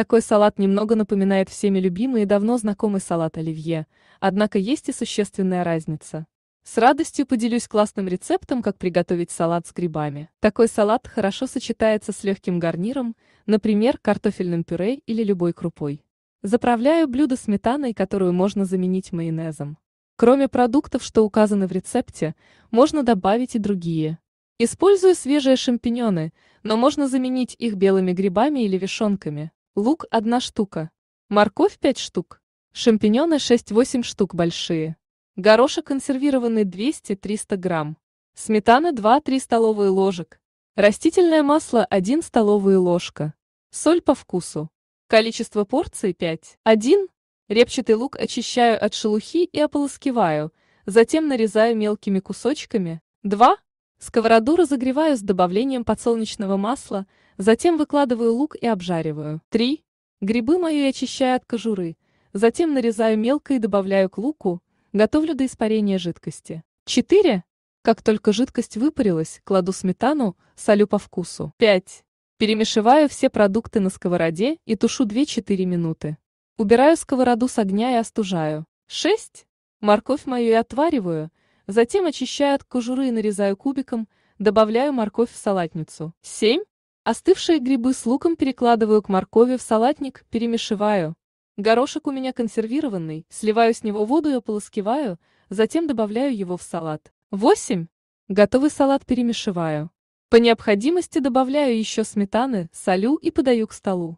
Такой салат немного напоминает всеми любимый и давно знакомый салат оливье, однако есть и существенная разница. С радостью поделюсь классным рецептом, как приготовить салат с грибами. Такой салат хорошо сочетается с легким гарниром, например, картофельным пюре или любой крупой. Заправляю блюдо сметаной, которую можно заменить майонезом. Кроме продуктов, что указаны в рецепте, можно добавить и другие. Использую свежие шампиньоны, но можно заменить их белыми грибами или вишенками лук – одна штука, морковь – 5 штук, шампиньоны – 6-8 штук большие, горошек консервированный 200-300 грамм, сметана 2-3 столовые ложек, растительное масло 1 столовая ложка, соль по вкусу. Количество порций 5. 1. Репчатый лук очищаю от шелухи и ополоскиваю, затем нарезаю мелкими кусочками. 2. Сковороду разогреваю с добавлением подсолнечного масла, затем выкладываю лук и обжариваю. 3. Грибы мою я очищаю от кожуры, затем нарезаю мелко и добавляю к луку, готовлю до испарения жидкости. 4. Как только жидкость выпарилась, кладу сметану, солю по вкусу. 5. Перемешиваю все продукты на сковороде и тушу 2-4 минуты. Убираю сковороду с огня и остужаю. 6. Морковь мою я отвариваю – Затем очищаю от кожуры и нарезаю кубиком, добавляю морковь в салатницу. 7. Остывшие грибы с луком перекладываю к моркови в салатник, перемешиваю. Горошек у меня консервированный, сливаю с него воду и ополоскиваю, затем добавляю его в салат. 8. Готовый салат перемешиваю. По необходимости добавляю еще сметаны, солю и подаю к столу.